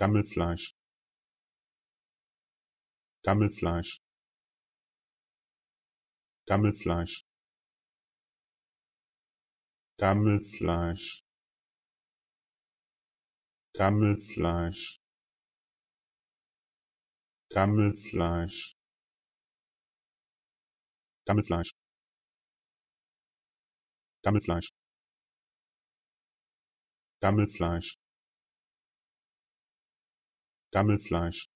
gammelfleisch gammelfleisch gammelfleisch gammelfleisch gammelfleisch gammelfleisch gammelfleisch gammelfleisch gammelfleisch gammelfleisch